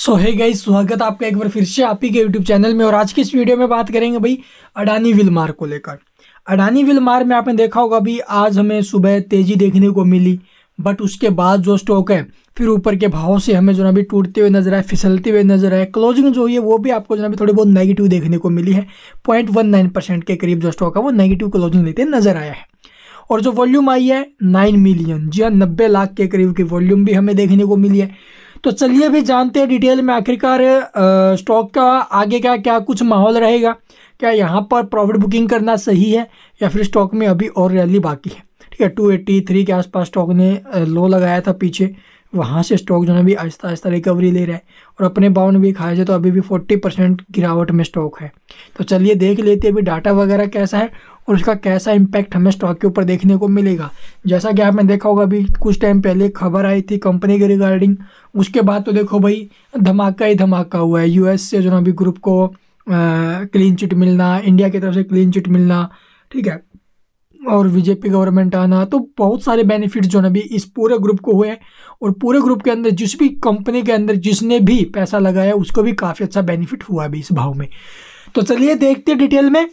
सो है गई स्वागत आपका एक बार फिर से आप ही के यूट्यूब चैनल में और आज की इस वीडियो में बात करेंगे भाई अडानी विलमार को लेकर अडानी विलमार में आपने देखा होगा भाई आज हमें सुबह तेज़ी देखने को मिली बट उसके बाद जो स्टॉक है फिर ऊपर के भाव से हमें जो ना अभी टूटते हुए नजर आए फिसलते हुए नजर आए क्लोजिंग जो हुई है वो भी आपको जो ना थोड़ी बहुत नेगेटिव देखने को मिली है पॉइंट वन नाइन परसेंट के करीब जो स्टॉक है वो नेगेटिव क्लोजिंग लेते नजर आया है और जो वॉल्यूम आई है नाइन मिलियन जी हाँ नब्बे लाख के करीब की वॉल्यूम भी हमें देखने को मिली है तो चलिए भी जानते हैं डिटेल में आखिरकार स्टॉक का आगे का क्या कुछ माहौल रहेगा क्या यहाँ पर प्रॉफिट बुकिंग करना सही है या फिर स्टॉक में अभी और रैली बाकी है ठीक है टू एट्टी थ्री के आसपास स्टॉक ने लो लगाया था पीछे वहाँ से स्टॉक जो है अभी आहिस्ता आहिस्ता रिकवरी ले रहा है और अपने बाउंड भी खाए जाए तो अभी भी फोर्टी परसेंट गिरावट में स्टॉक है तो चलिए देख लेते हैं अभी डाटा वगैरह कैसा है और उसका कैसा इम्पैक्ट हमें स्टॉक के ऊपर देखने को मिलेगा जैसा कि आपने देखा होगा अभी कुछ टाइम पहले खबर आई थी कंपनी के रिगार्डिंग उसके बाद तो देखो भाई धमाका ही धमाका हुआ है एस से जो ना अभी ग्रुप को क्लीन चिट मिलना इंडिया की तरफ से क्लीन चिट मिलना ठीक है और बीजेपी गवर्नमेंट आना तो बहुत सारे बेनिफिट जो है भी इस पूरे ग्रुप को हुए हैं और पूरे ग्रुप के अंदर जिस भी कंपनी के अंदर जिसने भी पैसा लगाया उसको भी काफ़ी अच्छा बेनिफिट हुआ अभी इस भाव में तो चलिए देखते डिटेल में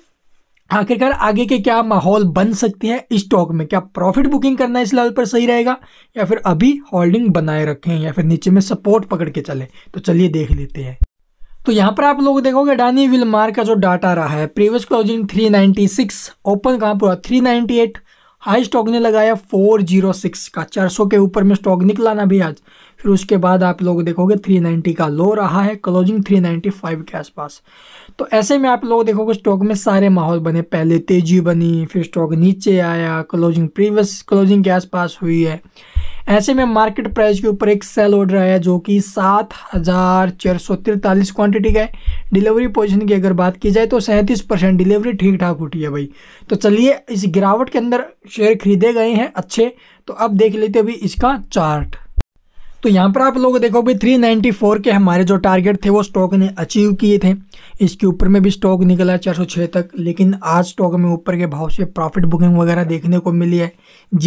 आखिरकार आगे के क्या माहौल बन सकते हैं स्टॉक में क्या प्रॉफिट बुकिंग करना इस लेवल पर सही रहेगा या फिर अभी होल्डिंग बनाए रखें या फिर नीचे में सपोर्ट पकड़ के चलें तो चलिए देख लेते हैं तो यहाँ पर आप लोग देखोगे डानी विलमार का जो डाटा रहा है प्रीवियस क्लोजिंग 396 ओपन कहाँ पर हुआ 398 हाई स्टॉक ने लगाया 406 का 400 के ऊपर में स्टॉक निकलाना भी आज फिर उसके बाद आप लोग देखोगे 390 का लो रहा है क्लोजिंग 395 के आसपास तो ऐसे में आप लोग देखोगे स्टॉक में सारे माहौल बने पहले तेजी बनी फिर स्टॉक नीचे आया क्लोजिंग प्रीवियस क्लोजिंग के आसपास हुई है ऐसे में मार्केट प्राइस के ऊपर एक सेल ऑर्डर आया जो कि सात हज़ार चार सौ तिरतालीस क्वान्टिटी का है डिलीवरी पोजिशन की अगर बात की जाए तो सैंतीस परसेंट डिलीवरी ठीक ठाक उठी है भाई तो चलिए इस गिरावट के अंदर शेयर खरीदे गए हैं अच्छे तो अब देख लेते अभी इसका चार्ट तो यहाँ पर आप लोग देखो नाइन्टी 394 के हमारे जो टारगेट थे वो स्टॉक ने अचीव किए थे इसके ऊपर में भी स्टॉक निकला छः तक लेकिन आज स्टॉक में ऊपर के भाव से प्रॉफिट बुकिंग वगैरह देखने को मिली है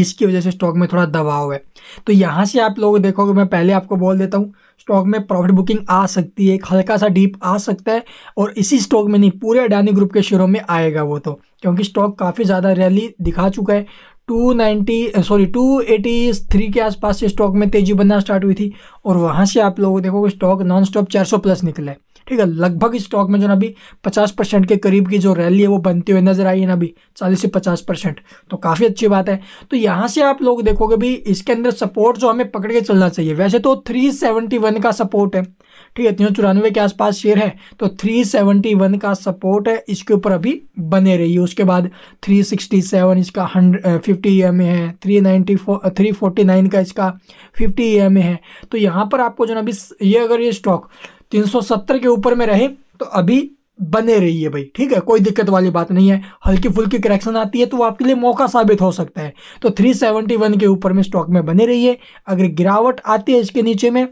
जिसकी वजह से स्टॉक में थोड़ा दबाव है तो यहाँ से आप लोग देखोगे मैं पहले आपको बोल देता हूँ स्टॉक में प्रॉफिट बुकिंग आ सकती है एक हल्का सा डीप आ सकता है और इसी स्टॉक में नहीं पूरे अडानी ग्रुप के शेयरों में आएगा वो तो क्योंकि स्टॉक काफ़ी ज़्यादा रैली दिखा चुका है 290 सॉरी 283 के आसपास से स्टॉक में तेजी बनना स्टार्ट हुई थी और वहाँ से आप को देखो स्टॉक नॉन स्टॉप 400 प्लस निकला है ठीक है लगभग स्टॉक में जो ना अभी पचास परसेंट के करीब की जो रैली है वो बनती हुई नज़र आई है ना अभी चालीस से पचास परसेंट तो काफ़ी अच्छी बात है तो यहाँ से आप लोग देखोगे भी इसके अंदर सपोर्ट जो हमें पकड़ के चलना चाहिए वैसे तो थ्री सेवेंटी वन का सपोर्ट है ठीक है तीन चौरानवे के आसपास शेयर है तो थ्री सेवेंटी वन का सपोर्ट है इसके ऊपर अभी बने रही है उसके बाद थ्री सिक्सटी सेवन इसका hundred fifty E M A है three ninety four three forty nine का इसका फिफ्टी ई एम ए है तो यहाँ पर आपको जो ना अभी ये अगर ये स्टॉक 370 के ऊपर में रहे तो अभी बने रहिए भाई ठीक है कोई दिक्कत वाली बात नहीं है हल्की फुल्की करेक्शन आती है तो वो आपके लिए मौका साबित हो सकता है तो 371 के ऊपर में स्टॉक में बने रहिए अगर गिरावट आती है इसके नीचे में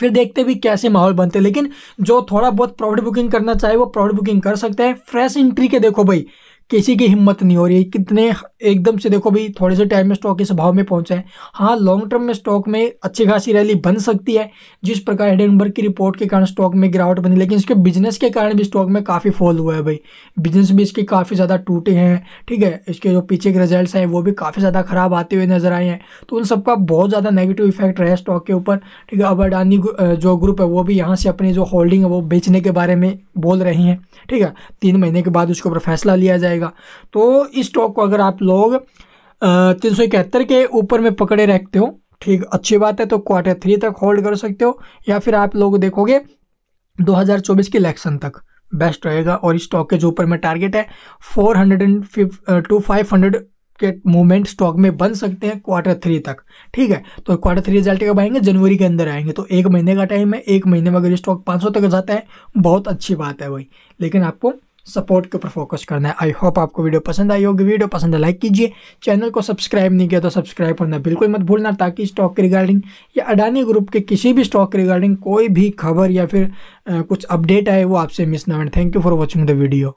फिर देखते भी कैसे माहौल बनते लेकिन जो थोड़ा बहुत प्रॉफिट बुकिंग करना चाहे वो प्रॉफिट बुकिंग कर सकते हैं फ्रेश इंट्री के देखो भाई किसी की हिम्मत नहीं हो रही कितने एकदम से देखो भाई थोड़े से टाइम में स्टॉक इस भाव में पहुंचे हैं हाँ लॉन्ग टर्म में स्टॉक में अच्छी खासी रैली बन सकती है जिस प्रकार हेडनबर्ग की रिपोर्ट के कारण स्टॉक में गिरावट बनी लेकिन इसके बिजनेस के कारण भी स्टॉक में काफ़ी फॉल हुआ है भाई बिजनेस भी इसके काफ़ी ज़्यादा टूटे हैं ठीक है इसके जो पीछे के रिजल्ट हैं वो भी काफ़ी ज़्यादा ख़राब आते हुए नजर आए हैं तो उन सबका बहुत ज़्यादा नेगेटिव इफेक्ट रहा है स्टॉक के ऊपर ठीक है अब अडानी जो ग्रुप है वो भी यहाँ से अपनी जो होल्डिंग है वो बेचने के बारे में बोल रही हैं ठीक है तीन महीने के बाद उसके ऊपर फैसला लिया जाएगा जाएगा तो इस स्टॉक को अगर आप लोग तीन सौ इकहत्तर के ऊपर में पकड़े रखते हो ठीक अच्छी बात है तो क्वार्टर थ्री तक होल्ड कर सकते हो या फिर आप लोग देखोगे 2024 के इलेक्शन तक बेस्ट रहेगा और इस स्टॉक के जो ऊपर में टारगेट है four hundred and two five hundred के मूवमेंट स्टॉक में बन सकते हैं क्वार्टर थ्री तक ठीक है तो क्वार्टर थ्री रिजल्ट कब आएंगे जनवरी के अंदर आएंगे तो एक महीने का टाइम है एक महीने में अगर स्टॉक सौ तक जाता है बहुत अच्छी बात है भाई लेकिन आपको सपोर्ट के ऊपर फोकस करना है आई होप आपको वीडियो पसंद आई होगी वीडियो पसंद है लाइक कीजिए चैनल को सब्सक्राइब नहीं किया तो सब्सक्राइब करना बिल्कुल मत भूलना ताकि स्टॉक के रिगार्डिंग या अडानी ग्रुप के किसी भी स्टॉक के रिगार्डिंग कोई भी खबर या फिर आ, कुछ अपडेट आए वो आपसे मिस ना होने thank you for watching the video